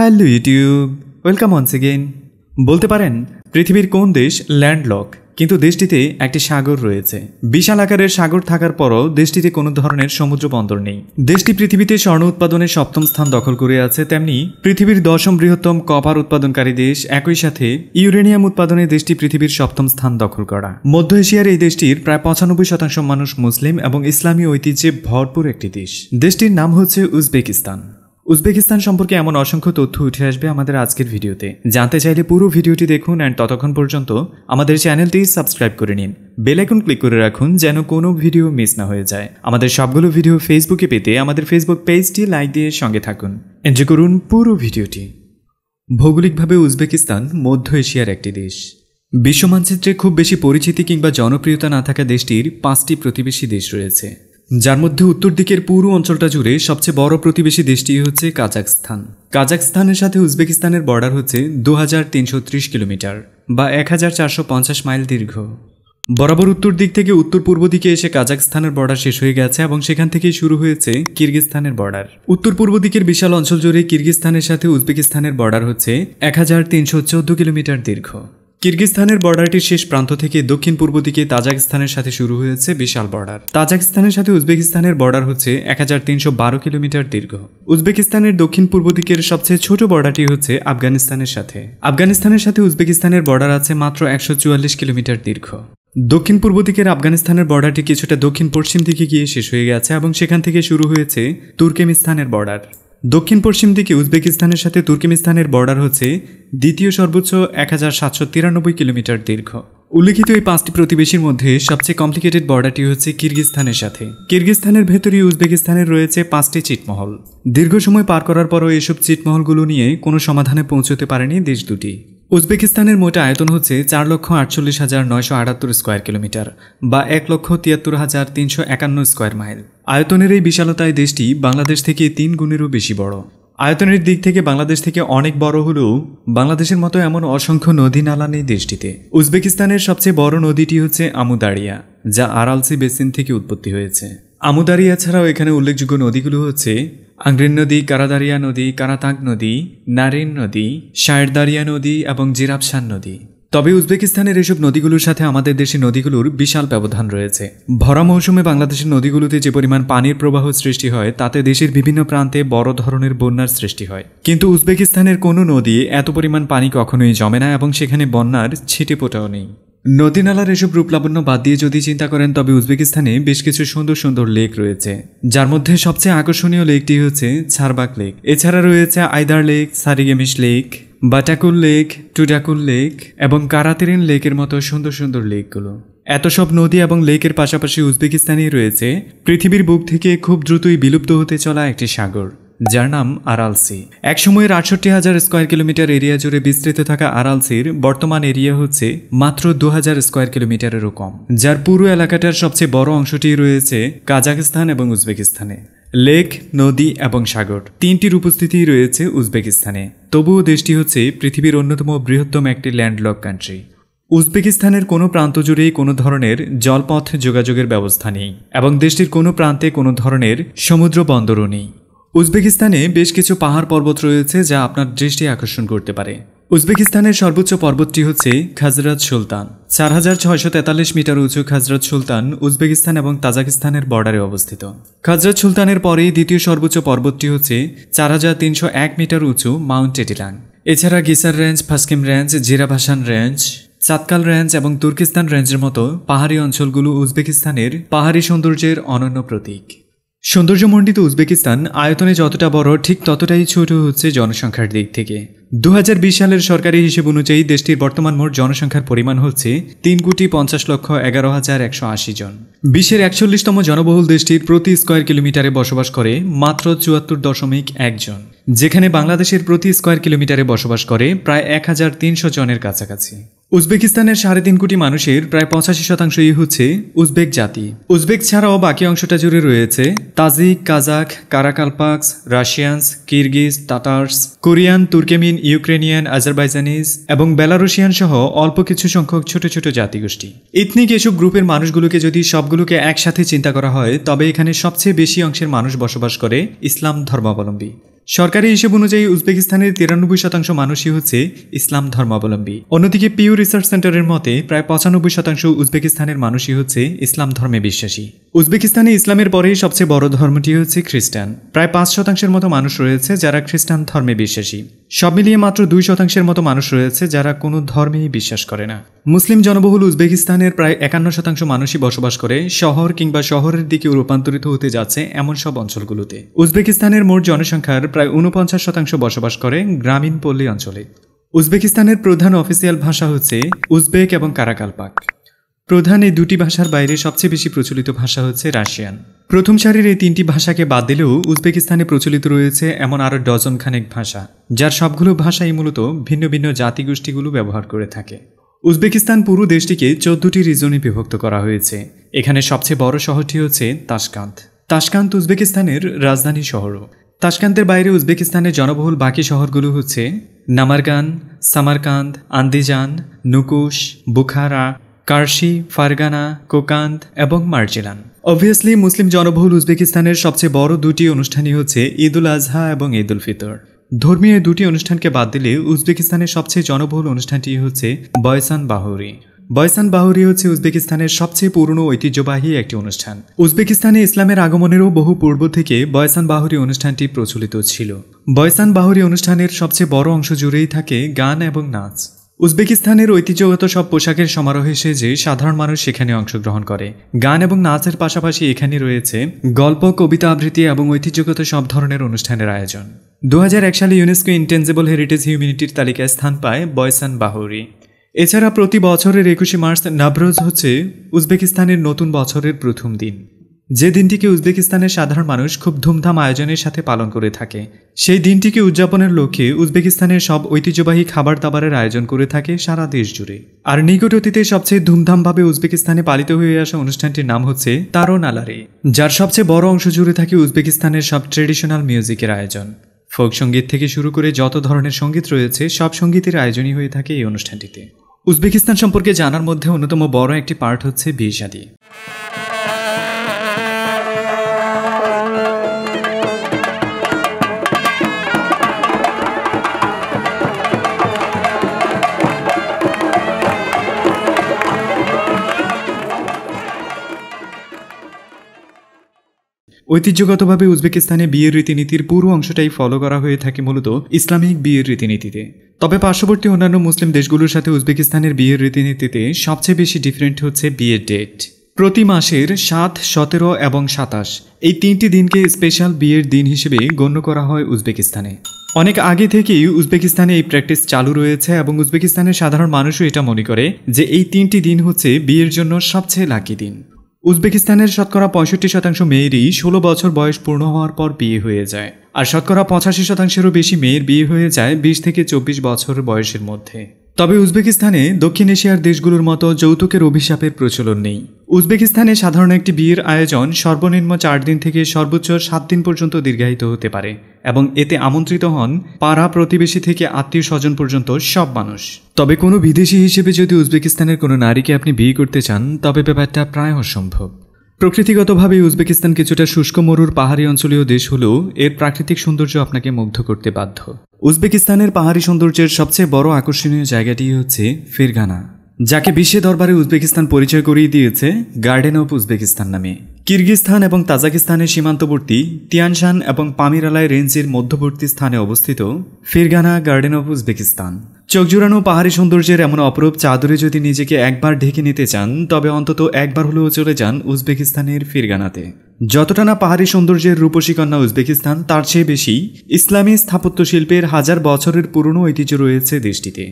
hello YouTube welcome once again বলতে পারেন পৃথিবীর কোন দেশ ল্যান্ডলক কিন্তু দেশটিতে একটি সাগর রয়েছে বিশাল আকারের সাগর থাকার পরও দেশটিতে কোনো ধরনের সমুদ্র বন্দর নেই দেশটি পৃথিবীতে স্বর্ণ উৎপাদনের সপ্তম স্থান দখল করে আছে তেমনি পৃথিবীর দশম বৃহত্তম কপার উৎপাদনকারী দেশ একই সাথে ইউরেনিয়াম উৎপাদনে দেশটি পৃথিবীর সপ্তম স্থান দখল করা মধ্য এশিয়ার এই দেশটির প্রায় পঁচানব্বই শতাংশ মানুষ মুসলিম এবং ইসলামী ঐতিহ্যে ভরপুর একটি দেশ দেশটির নাম হচ্ছে উজবেকিস্তান উজবেকিস্তান সম্পর্কে এমন অসংখ্য তথ্য উঠে আসবে আমাদের আজকের ভিডিওতে জানতে চাইলে পুরো ভিডিওটি দেখুন অ্যান্ড ততক্ষণ পর্যন্ত আমাদের চ্যানেলটি সাবস্ক্রাইব করে নিন বেল আইকন ক্লিক করে রাখুন যেন কোনো ভিডিও মিস না হয়ে যায় আমাদের সবগুলো ভিডিও ফেসবুকে পেতে আমাদের ফেসবুক পেজটি লাইক দিয়ে সঙ্গে থাকুন এনজয় করুন পুরো ভিডিওটি ভৌগোলিকভাবে উজবেকিস্তান মধ্য এশিয়ার একটি দেশ বিশ্ব মানচিত্রে খুব বেশি পরিচিতি কিংবা জনপ্রিয়তা না থাকা দেশটির পাঁচটি প্রতিবেশী দেশ রয়েছে যার মধ্যে উত্তর দিকের পুরো অঞ্চলটা জুড়ে সবচেয়ে বড় প্রতিবেশী দেশটি হচ্ছে কাজাকস্তান কাজাকস্তানের সাথে উজবেকিস্তানের বর্ডার হচ্ছে দু কিলোমিটার বা এক মাইল দীর্ঘ বরাবর উত্তর দিক থেকে উত্তর পূর্ব দিকে এসে কাজাকস্তানের বর্ডার শেষ হয়ে গেছে এবং সেখান থেকেই শুরু হয়েছে কিরগিস্তানের বর্ডার উত্তর পূর্ব দিকের বিশাল অঞ্চল জুড়ে কিরগিস্তানের সাথে উজবেকিস্তানের বর্ডার হচ্ছে এক কিলোমিটার দীর্ঘ কিরগিজস্তানের বর্ডারটির শেষ প্রান্ত থেকে দক্ষিণ পূর্ব দিকে তাজাকিস্তানের সাথে শুরু হয়েছে বিশাল বর্ডার তাজাকিস্তানের সাথে উজবেকিস্তানের বর্ডার হচ্ছে এক কিলোমিটার দীর্ঘ উজবেকিস্তানের দক্ষিণ পূর্ব দিকের সবচেয়ে ছোট বর্ডারটি হচ্ছে আফগানিস্তানের সাথে আফগানিস্তানের সাথে উজবেকিস্তানের বর্ডার আছে মাত্র একশো কিলোমিটার দীর্ঘ দক্ষিণ পূর্ব দিকের আফগানিস্তানের বর্ডারটি কিছুটা দক্ষিণ পশ্চিম দিকে গিয়ে শেষ হয়ে গেছে এবং সেখান থেকে শুরু হয়েছে তুর্কেমিস্তানের বর্ডার দক্ষিণ পশ্চিম দিকে উজবেকিস্তানের সাথে তুর্কিমিস্তানের বর্ডার হচ্ছে দ্বিতীয় সর্বোচ্চ এক কিলোমিটার দীর্ঘ উল্লেখিত এই পাঁচটি প্রতিবেশীর মধ্যে সবচেয়ে কমপ্লিকেটেড বর্ডারটি হচ্ছে কিরগিস্তানের সাথে কিরগিস্তানের ভেতরেই উজবেকিস্তানের রয়েছে পাঁচটি চিটমহল দীর্ঘ সময় পার করার পরও এসব চিটমহলগুলো নিয়ে কোনো সমাধানে পৌঁছতে পারেনি দেশ দুটি উজবেকিস্তানের মোট আয়তন হচ্ছে চার লক্ষ আটচল্লিশ হাজার নয়শো আটাত্তর স্কোয়ার কিলোমিটার বা এক লক্ষ তিয়াত্তর হাজার তিনশো একান্ন স্কোয়ার মাইল আয়তনের এই বিশালতায় দেশটি বাংলাদেশ থেকে তিন গুণেরও বেশি বড় আয়তনের দিক থেকে বাংলাদেশ থেকে অনেক বড় হলেও বাংলাদেশের মতো এমন অসংখ্য নদী নালা নেই দেশটিতে উজবেকিস্তানের সবচেয়ে বড় নদীটি হচ্ছে আমুদারিয়া যা আরালসি বেসিন থেকে উৎপত্তি হয়েছে আমুদারিয়া ছাড়াও এখানে উল্লেখযোগ্য নদীগুলো হচ্ছে আংরিন নদী কারাদারিয়া নদী কারাতাক নদী নারিন নদী শায়েরদারিয়া নদী এবং জিরাবসান নদী তবে উজবেকিস্তানের এসব নদীগুলোর সাথে আমাদের দেশে নদীগুলোর বিশাল ব্যবধান রয়েছে ভরা মৌসুমে বাংলাদেশের নদীগুলোতে যে পরিমাণ পানির প্রবাহ সৃষ্টি হয় তাতে দেশের বিভিন্ন প্রান্তে বড় ধরনের বন্যার সৃষ্টি হয় কিন্তু উজবেকিস্তানের কোনো নদী এত পরিমাণ পানি কখনোই জমে না এবং সেখানে বন্যার ছিটেপোটাও নেই নদীনালার এসব রূপলাবণ্য বাদ দিয়ে যদি চিন্তা করেন তবে উজবেকিস্তানে বেশ কিছু সুন্দর সুন্দর লেক রয়েছে যার মধ্যে সবচেয়ে আকর্ষণীয় লেকটি হচ্ছে ছারবাক লেক এছাড়া রয়েছে আইদার লেক সারিগেমিস লেক বাটাকুল লেক টুডাকুল লেক এবং কারাতেরিন লেকের মতো সুন্দর সুন্দর লেকগুলো এত সব নদী এবং লেকের পাশাপাশি উজবেকিস্তানেই রয়েছে পৃথিবীর বুক থেকে খুব দ্রুতই বিলুপ্ত হতে চলা একটি সাগর যার নাম আরালসি একসময়ের আটষট্টি হাজার স্কোয়ার কিলোমিটার এরিয়া জুড়ে বিস্তৃত থাকা আরালসির বর্তমান এরিয়া হচ্ছে মাত্র দু হাজার স্কোয়ার কিলোমিটারেরও কম যার পুরো এলাকাটার সবচেয়ে বড় অংশটি রয়েছে কাজাকিস্তান এবং উজবেকিস্তানে লেক নদী এবং সাগর তিনটির উপস্থিতি রয়েছে উজবেকিস্তানে তবুও দেশটি হচ্ছে পৃথিবীর অন্যতম বৃহত্তম একটি ল্যান্ডলক কান্ট্রি উজবেকিস্তানের কোনো প্রান্ত জুড়েই কোনো ধরনের জলপথ যোগাযোগের ব্যবস্থা নেই এবং দেশটির কোনো প্রান্তে কোনো ধরনের সমুদ্র বন্দরও নেই উজবেকিস্তানে বেশ কিছু পাহাড় পর্বত রয়েছে যা আপনার দৃষ্টি আকর্ষণ করতে পারে উজবেকিস্তানের সর্বোচ্চ পর্বতটি হচ্ছে খাজরাত সুলতান চার হাজার ছয়শো তেতাল্লিশ মিটার উঁচু খাজরাত সুলতান উজবেকিস্তান এবং তাজাকিস্তানের বর্ডারে অবস্থিত খাজরাত সুলতানের পরেই দ্বিতীয় সর্বোচ্চ পর্বতটি হচ্ছে চার হাজার তিনশো এক মিটার উঁচু মাউন্ট এটিলাং এছাড়া Gissar range Pskem range Zeravshan range Chatkal range এবং তুর্কিস্তান রেঞ্জের মতো পাহাড়ি অঞ্চলগুলো উজবেকিস্তানের পাহাড়ি সৌন্দর্যের অনন্য প্রতীক সৌন্দর্যমণ্ডিত উজবেকিস্তান আয়তনে যতটা বড় ঠিক ততটাই ছোট হচ্ছে জনসংখ্যার দিক থেকে দু সালের সরকারি হিসেব অনুযায়ী দেশটির বর্তমান মোট জনসংখ্যার পরিমাণ হচ্ছে তিন কোটি পঞ্চাশ লক্ষ এগারো হাজার একশো আশি জন বিশ্বের একচল্লিশতম জনবহুল দেশটির প্রতি স্কোয়ার কিলোমিটারে বসবাস করে মাত্র চুয়াত্তর দশমিক একজন যেখানে বাংলাদেশের প্রতি স্কোয়ার কিলোমিটারে বসবাস করে প্রায় এক হাজার তিনশো জনের কাছাকাছি উজবেকিস্তানের সাড়ে তিন কোটি মানুষের প্রায় পঁচাশি শতাংশই হচ্ছে উজবেক জাতি উজবেক ছাড়াও বাকি অংশটা জুড়ে রয়েছে Tajik Kazakh Karakalpaks Russians Kyrgyz Tatars Korean Turkmen Ukrainian Azerbaijanis এবং বেলারুশিয়ান সহ অল্প কিছু সংখ্যক ছোট ছোট জাতিগোষ্ঠী ইথনিক এসব গ্রুপের মানুষগুলোকে যদি সবগুলোকে একসাথে চিন্তা করা হয় তবে এখানে সবচেয়ে বেশি অংশের মানুষ বসবাস করে ইসলাম ধর্মাবলম্বী সরকারি হিসেব অনুযায়ী উজবেকিস্তানের তিরানব্বই শতাংশ মানুষই হচ্ছে ইসলাম ধর্মাবলম্বী অন্যদিকে পিউ রিসার্চ সেন্টারের মতে প্রায় পঁচানব্বই শতাংশ উজবেকিস্তানের মানুষই হচ্ছে ইসলাম ধর্মে বিশ্বাসী উজবেকিস্তানে ইসলামের পরেই সবচেয়ে বড় ধর্মটি হচ্ছে খ্রিস্টান প্রায় পাঁচ শতাংশের মতো মানুষ রয়েছে যারা খ্রিস্টান ধর্মে বিশ্বাসী সব মিলিয়ে মাত্র দুই শতাংশের মতো মানুষ রয়েছে যারা কোনো ধর্মেই বিশ্বাস করে না মুসলিম জনবহুল উজবেকিস্তানের প্রায় একান্ন শতাংশ মানুষই বসবাস করে শহর কিংবা শহরের দিকে রূপান্তরিত হতে যাচ্ছে এমন সব অঞ্চলগুলোতে উজবেকিস্তানের মোট জনসংখ্যার প্রায় ঊনপঞ্চাশ শতাংশ বসবাস করে গ্রামীণ পল্লী অঞ্চলে উজবেকিস্তানের প্রধান অফিসিয়াল ভাষা হচ্ছে উজবেক এবং কারাকালপাক প্রধান এই দুটি ভাষার বাইরে সবচেয়ে বেশি প্রচলিত ভাষা হচ্ছে রাশিয়ান প্রথম সারির এই তিনটি ভাষাকে বাদ দিলেও উজবেকিস্তানে প্রচলিত রয়েছে এমন আরও ডজনখানেক ভাষা যার সবগুলো ভাষাই মূলত ভিন্ন ভিন্ন জাতিগোষ্ঠীগুলো ব্যবহার করে থাকে উজবেকিস্তান পুরো দেশটিকে চোদ্দটি রিজনে বিভক্ত করা হয়েছে এখানে সবচেয়ে বড় শহরটি হচ্ছে তাসকান্ত তাসকান্ত উজবেকিস্তানের রাজধানী শহরও তাসকান্তের বাইরে উজবেকিস্তানের জনবহুল বাকি শহরগুলো হচ্ছে Namangan Samarkand Andijan Nukus Bukhara Karshi Fergana Kokand এবং মার্জিলান অবভিয়াসলি মুসলিম জনবহুল উজবেকিস্তানের সবচেয়ে বড় দুটি অনুষ্ঠানই হচ্ছে ঈদ উল আজহা এবং ঈদ উল ফিতর ধর্মীয় দুটি অনুষ্ঠানকে বাদ দিলে উজবেকিস্তানের সবচেয়ে জনবহুল অনুষ্ঠানটি হচ্ছে বয়সান বাহুরি বয়সান বাহুরি হচ্ছে উজবেকিস্তানের সবচেয়ে পুরনো ঐতিহ্যবাহী একটি অনুষ্ঠান উজবেকিস্তানে ইসলামের আগমনেরও বহু পূর্ব থেকে বয়সান বাহুরি অনুষ্ঠানটি প্রচলিত ছিল বয়সান বাহুরি অনুষ্ঠানের সবচেয়ে বড় অংশ জুড়েই থাকে গান এবং নাচ উজবেকিস্তানের ঐতিহ্যগত সব পোশাকের সমারোহে সেজে সাধারণ মানুষ সেখানে অংশগ্রহণ করে গান এবং নাচের পাশাপাশি এখানে রয়েছে গল্প কবিতা আবৃত্তি এবং ঐতিহ্যগত সব ধরনের অনুষ্ঠানের আয়োজন দু সালে ইউনেস্কো ইন্টেনজেবল হেরিটেজ হিউম্যানিটির তালিকায় স্থান পায় বয়সান বাহরি এছাড়া প্রতি বছরের একুশে মার্চ নাভরোজ হচ্ছে উজবেকিস্তানের নতুন বছরের প্রথম দিন যে দিনটিকে উজবেকিস্তানের সাধারণ মানুষ খুব ধুমধাম আয়োজনের সাথে পালন করে থাকে সেই দিনটিকে উদযাপনের লক্ষ্যে উজবেকিস্তানের সব ঐতিহ্যবাহী খাবার দাবারের আয়োজন করে থাকে সারা দেশ জুড়ে আর নিকট অতীতে সবচেয়ে ধুমধামভাবে উজবেকিস্তানে পালিত হয়ে আসা অনুষ্ঠানটির নাম হচ্ছে তারো নালারে যার সবচেয়ে বড় অংশ জুড়ে থাকে উজবেকিস্তানের সব ট্রেডিশনাল মিউজিকের আয়োজন ফোক সঙ্গীত থেকে শুরু করে যত ধরনের সঙ্গীত রয়েছে সব সঙ্গীতের আয়োজনই হয়ে থাকে এই অনুষ্ঠানটিতে উজবেকিস্তান সম্পর্কে জানার মধ্যে অন্যতম বড় একটি পার্ট হচ্ছে বিয়ে ঐতিহ্যগতভাবে উজবেকিস্তানে বিয়ের রীতিনীতির পুরো অংশটাই ফলো করা হয়ে থাকে মূলত ইসলামিক বিয়ের রীতিনীতিতে তবে পার্শ্ববর্তী অন্যান্য মুসলিম দেশগুলোর সাথে উজবেকিস্তানের বিয়ের রীতিনীতিতে সবচেয়ে বেশি ডিফারেন্ট হচ্ছে বিয়ের ডেট প্রতি মাসের সাত সতেরো এবং সাতাশ এই তিনটি দিনকে স্পেশাল বিয়ের দিন হিসেবে গণ্য করা হয় উজবেকিস্তানে অনেক আগে থেকেই উজবেকিস্তানে এই প্র্যাকটিস চালু রয়েছে এবং উজবেকিস্তানের সাধারণ মানুষও এটা মনে করে যে এই তিনটি দিন হচ্ছে বিয়ের জন্য সবচেয়ে লাকি দিন উজবেকিস্তানের শতকরা পঁয়ষট্টি শতাংশ মেয়েরই ষোলো বছর বয়স পূর্ণ হওয়ার পর বিয়ে হয়ে যায় আর শতকরা পঁচাশি শতাংশেরও বেশি মেয়ের বিয়ে হয়ে যায় বিশ থেকে চব্বিশ বছর বয়সের মধ্যে তবে উজবেকিস্তানে দক্ষিণ এশিয়ার দেশগুলোর মতো যৌতুকের অভিশাপের প্রচলন নেই উজবেকিস্তানে সাধারণ একটি বিয়ের আয়োজন সর্বনিম্ন চার দিন থেকে সর্বোচ্চ সাত দিন পর্যন্ত দীর্ঘায়িত হতে পারে এবং এতে আমন্ত্রিত হন পাড়া প্রতিবেশী থেকে আত্মীয় স্বজন পর্যন্ত সব মানুষ তবে কোনো বিদেশি হিসেবে যদি উজবেকিস্তানের কোনো নারীকে আপনি বিয়ে করতে চান তবে ব্যাপারটা প্রায় অসম্ভব প্রকৃতিগতভাবে উজবেকিস্তান কিছুটা শুষ্ক মরুর পাহাড়ি অঞ্চলীয় দেশ হলেও এর প্রাকৃতিক সৌন্দর্য আপনাকে মুগ্ধ করতে বাধ্য উজবেকিস্তানের পাহাড়ি সৌন্দর্যের সবচেয়ে বড় আকর্ষণীয় জায়গাটি হচ্ছে ফিরগানা যাকে বিশ্ব দরবারে উজবেকিস্তান পরিচয় করিয়ে দিয়েছে গার্ডেন অফ উজবেকিস্তান নামে কিরগিস্তান এবং তাজাকিস্তানের সীমান্তবর্তী তিয়ানশান এবং পামিরালায় রেঞ্জের মধ্যবর্তী স্থানে অবস্থিত ফিরগানা গার্ডেন অফ উজবেকিস্তান চোখ জুড়ানো পাহাড়ি সৌন্দর্যের এমন অপরূপ চাদরে যদি নিজেকে একবার ঢেকে নিতে চান তবে অন্তত একবার হলেও চলে যান উজবেকিস্তানের ফিরগানাতে যতটা না পাহাড়ি সৌন্দর্যের রূপসী কন্যা উজবেকিস্তান তার চেয়ে বেশি ইসলামী স্থাপত্য শিল্পের হাজার বছরের পুরনো ঐতিহ্য রয়েছে দেশটিতে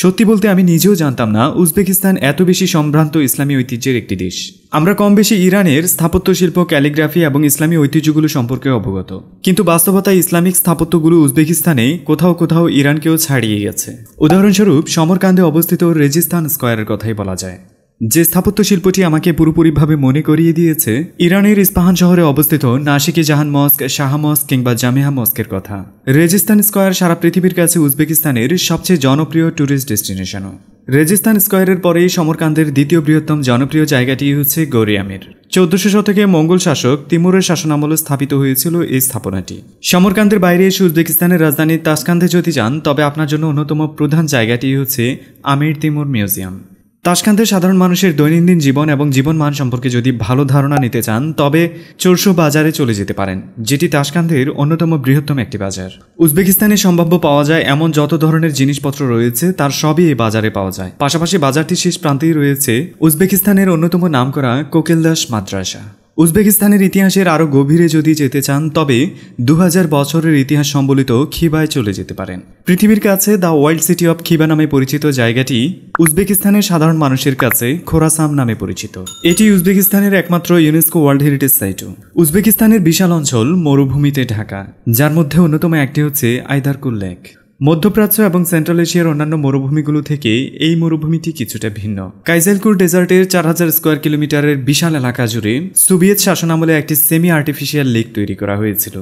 সত্যি বলতে আমি নিজেও জানতাম না উজবেকিস্তান এত বেশি সম্ভ্রান্ত ইসলামী ঐতিহ্যের একটি দেশ আমরা কম বেশি ইরানের স্থাপত্য শিল্প ক্যালিগ্রাফি এবং ইসলামী ঐতিহ্যগুলো সম্পর্কে অবগত কিন্তু বাস্তবতায় ইসলামিক স্থাপত্যগুলো উজবেকিস্তানে কোথাও কোথাও ইরানকেও ছাড়িয়ে গেছে উদাহরণস্বরূপ সমরকান্দে অবস্থিত রেজিস্তান স্কোয়ারের কথাই বলা যায় যে স্থাপত্যশিল্পটি আমাকে পুরোপুরিভাবে মনে করিয়ে দিয়েছে ইরানের ইস্পাহান শহরে অবস্থিত নাসিকি জাহান মস্ক শাহা মস্ক কিংবা জামেহা মস্কের কথা রেজিস্তান স্কোয়ার সারা পৃথিবীর কাছে উজবেকিস্তানের সবচেয়ে জনপ্রিয় ট্যুরিস্ট ডেস্টিনেশনও রেজিস্তান স্কোয়ারের পরেই সমরকান্দের দ্বিতীয় বৃহত্তম জনপ্রিয় জায়গাটি হচ্ছে গৌরিয়ামের চোদ্দশো শতকে মঙ্গল শাসক তিমুরের শাসনামলে স্থাপিত হয়েছিল এই স্থাপনাটি সমরকান্দের বাইরে এসে উজবেকিস্তানের রাজধানী তাসকান্দে যদি যান তবে আপনার জন্য অন্যতম প্রধান জায়গাটি হচ্ছে আমির তিমুর মিউজিয়াম তাশকান্তের সাধারণ মানুষের দৈনন্দিন জীবন এবং জীবন মান সম্পর্কে যদি ভালো ধারণা নিতে চান তবে চোরশো বাজারে চলে যেতে পারেন যেটি তাশকান্তের অন্যতম বৃহত্তম একটি বাজার উজবেকিস্তানে সম্ভাব্য পাওয়া যায় এমন যত ধরনের জিনিসপত্র রয়েছে তার সবই এই বাজারে পাওয়া যায় পাশাপাশি বাজারটির শেষ প্রান্তেই রয়েছে উজবেকিস্তানের অন্যতম নাম করা কোকেলদাস মাদ্রাসা উজবেকিস্তানের ইতিহাসের আরও গভীরে যদি যেতে চান তবে দু বছরের ইতিহাস সম্বলিত খিবায় চলে যেতে পারেন পৃথিবীর কাছে the wild city of Khiva নামে পরিচিত জায়গাটি উজবেকিস্তানের সাধারণ মানুষের কাছে খোরাসাম নামে পরিচিত এটি উজবেকিস্তানের একমাত্র ইউনেস্কো ওয়ার্ল্ড হেরিটেজ সাইটও উজবেকিস্তানের বিশাল অঞ্চল মরুভূমিতে ঢাকা যার মধ্যে অন্যতম একটি হচ্ছে আইদারকুল লেক মধ্যপ্রাচ্য এবং সেন্ট্রাল এশিয়ার অন্যান্য মরুভূমিগুলো থেকে এই মরুভূমিটি কিছুটা ভিন্ন কাইজালকুর ডেজার্টের চার হাজার স্কোয়ার কিলোমিটারের বিশাল এলাকা জুড়ে সোভিয়েত শাসনামলে একটি সেমি আর্টিফিশিয়াল লেক তৈরি করা হয়েছিল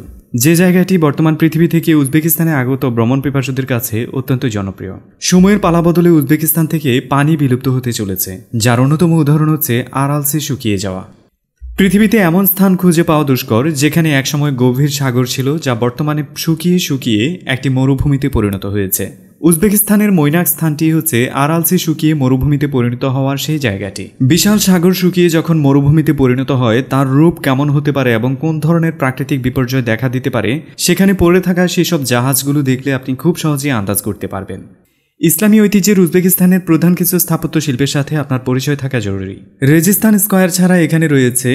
যে জায়গাটি বর্তমান পৃথিবী থেকে উজবেকিস্তানে আগত ভ্রমণ পিপাসুদের কাছে অত্যন্ত জনপ্রিয় সময়ের পালাবদলে উজবেকিস্তান থেকে পানি বিলুপ্ত হতে চলেছে যার অন্যতম উদাহরণ হচ্ছে আড়ালসে শুকিয়ে যাওয়া পৃথিবীতে এমন স্থান খুঁজে পাওয়া দুষ্কর যেখানে একসময় গভীর সাগর ছিল যা বর্তমানে শুকিয়ে শুকিয়ে একটি মরুভূমিতে পরিণত হয়েছে উজবেকিস্তানের মৈনাক স্থানটি হচ্ছে আরালসি শুকিয়ে মরুভূমিতে পরিণত হওয়ার সেই জায়গাটি বিশাল সাগর শুকিয়ে যখন মরুভূমিতে পরিণত হয় তার রূপ কেমন হতে পারে এবং কোন ধরনের প্রাকৃতিক বিপর্যয় দেখা দিতে পারে সেখানে পড়ে থাকা সেসব জাহাজগুলো দেখলে আপনি খুব সহজেই আন্দাজ করতে পারবেন ইসলামী ঐতিহ্যের উজবেকিস্তানের প্রধান কিছু স্থাপত্য শিল্পের সাথে আপনার পরিচয় থাকা জরুরি রেজিস্তান স্কোয়ার ছাড়া এখানে রয়েছে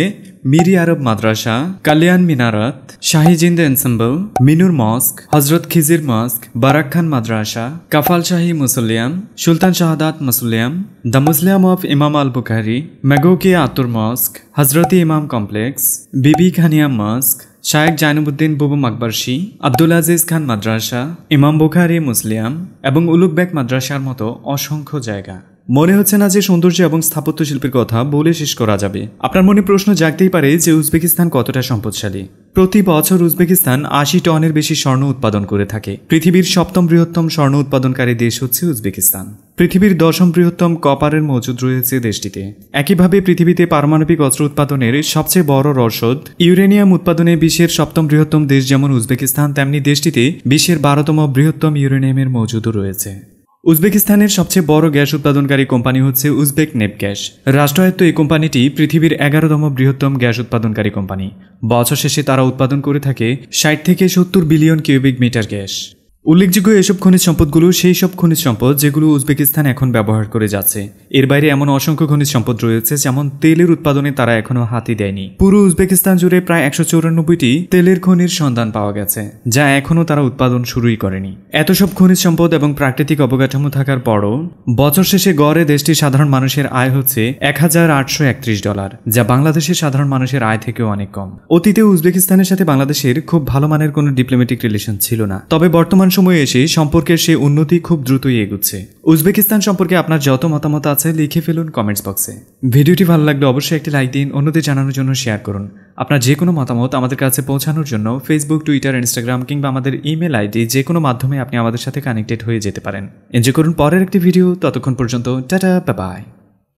মিরি আরব মাদ্রাসা কালিয়ান মিনারাত শাহিজিন্দ ensemble Minor mosque Hazrat Khizr mosque Barak Khan madrasa Kaffal Shashi mausoleum Sultan Saodat mausoleum the mausoleum of Imam al বুখারি ম্যাগোকিয়া আতুর মস্ক হজরতি ইমাম কমপ্লেক্স বিবি খানিয়া মস্ক শায়েক জাইনুবুদ্দিন বুবু মাকবারশি আব্দুল আজিজ খান মাদ্রাসা ইমাম বুখারি মুসলিয়াম এবং উলুকব্যাগ মাদ্রাসার মতো অসংখ্য জায়গা মনে হচ্ছে না যে সৌন্দর্য এবং স্থাপত্য শিল্পের কথা বলে শেষ করা যাবে আপনার মনে প্রশ্ন জাগতেই পারে যে উজবেকিস্তান কতটা সম্পদশালী প্রতি বছর উজবেকিস্তান আশি টনের বেশি স্বর্ণ উৎপাদন করে থাকে পৃথিবীর সপ্তম বৃহত্তম স্বর্ণ উৎপাদনকারী দেশ হচ্ছে উজবেকিস্তান পৃথিবীর দশম বৃহত্তম কপারের মজুদ রয়েছে দেশটিতে একইভাবে পৃথিবীতে পারমাণবিক অস্ত্র উৎপাদনের সবচেয়ে বড় রসদ ইউরেনিয়াম উৎপাদনে বিশ্বের সপ্তম বৃহত্তম দেশ যেমন উজবেকিস্তান তেমনি দেশটিতে বিশ্বের বারোতম বৃহত্তম ইউরেনিয়ামের মজুদও রয়েছে উজবেকিস্তানের সবচেয়ে বড় গ্যাস উৎপাদনকারী কোম্পানি হচ্ছে উজবেক নেপ গ্যাস রাষ্ট্রায়ত্ত এই কোম্পানিটি পৃথিবীর এগারোতম বৃহত্তম গ্যাস উৎপাদনকারী কোম্পানি বছর শেষে তারা উৎপাদন করে থাকে ষাট থেকে সত্তর বিলিয়ন কিউবিক মিটার গ্যাস উল্লেখযোগ্য এসব খনিজ সম্পদগুলো সেই সব খনিজ সম্পদ যেগুলো উজবেকিস্তান এখন ব্যবহার করে যাচ্ছে এর বাইরে এমন অসংখ্য খনিজ সম্পদ রয়েছে যেমন তেলের উৎপাদনে তারা এখনও হাতি দেয়নি পুরো উজবেকিস্তান জুড়ে প্রায় একশো চৌরানব্বইটি তেলের খনির সন্ধান পাওয়া গেছে যা এখনও তারা উৎপাদন শুরুই করেনি এত সব খনিজ সম্পদ এবং প্রাকৃতিক অবকাঠামো থাকার পরও বছর শেষে গড়ে দেশটির সাধারণ মানুষের আয় হচ্ছে এক হাজার আটশো একত্রিশ ডলার যা বাংলাদেশের সাধারণ মানুষের আয় থেকেও অনেক কম অতীতে উজবেকিস্তানের সাথে বাংলাদেশের খুব ভালো মানের কোনো ডিপ্লোমেটিক রিলেশন ছিল না তবে বর্তমান সময়ে এসে সম্পর্কের সেই উন্নতি খুব দ্রুতই এগুচ্ছে উজবেকিস্তান সম্পর্কে আপনার যত মতামত আছে লিখে ফেলুন কমেন্টস বক্সে ভিডিওটি ভালো লাগলে অবশ্যই একটি লাইক দিন অন্যদের জানানোর জন্য শেয়ার করুন আপনার যে কোনো মতামত আমাদের কাছে পৌঁছানোর জন্য ফেসবুক টুইটার ইনস্টাগ্রাম কিংবা আমাদের ইমেল আইডি যে কোনো মাধ্যমে আপনি আমাদের সাথে কানেক্টেড হয়ে যেতে পারেন এনজয় করুন পরের একটি ভিডিও ততক্ষণ পর্যন্ত টাটা বাই